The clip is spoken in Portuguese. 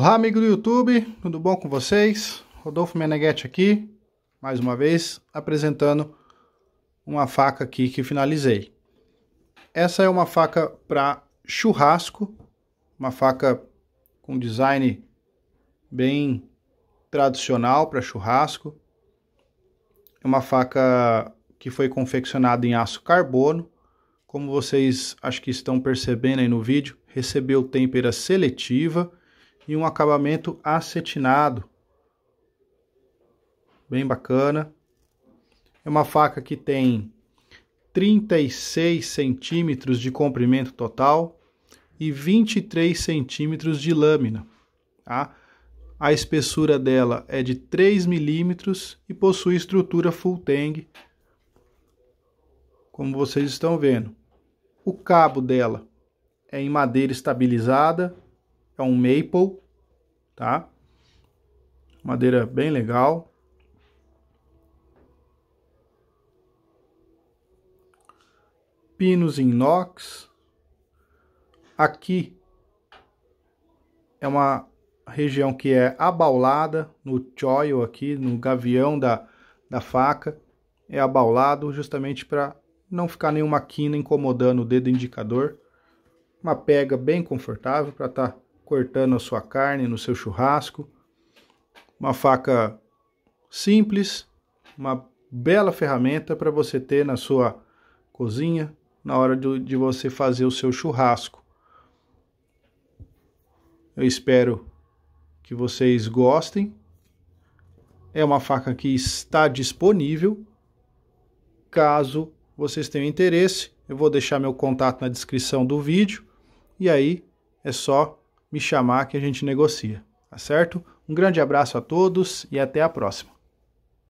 Olá, amigo do YouTube, tudo bom com vocês? Rodolfo Meneghetti aqui, mais uma vez, apresentando uma faca aqui que finalizei. Essa é uma faca para churrasco, uma faca com design bem tradicional para churrasco. É uma faca que foi confeccionada em aço carbono. Como vocês acho que estão percebendo aí no vídeo, recebeu têmpera seletiva e um acabamento acetinado. Bem bacana. É uma faca que tem 36 centímetros de comprimento total e 23 centímetros de lâmina. Tá? A espessura dela é de 3 milímetros e possui estrutura full tang, como vocês estão vendo. O cabo dela é em madeira estabilizada, é um maple, tá? Madeira bem legal. Pinos em inox. Aqui é uma região que é abaulada no choio aqui, no gavião da, da faca, é abaulado justamente para não ficar nenhuma quina incomodando o dedo indicador. Uma pega bem confortável para estar tá cortando a sua carne no seu churrasco. Uma faca simples, uma bela ferramenta para você ter na sua cozinha na hora de, de você fazer o seu churrasco. Eu espero que vocês gostem. É uma faca que está disponível. Caso vocês tenham interesse, eu vou deixar meu contato na descrição do vídeo. E aí é só me chamar que a gente negocia, tá certo? Um grande abraço a todos e até a próxima.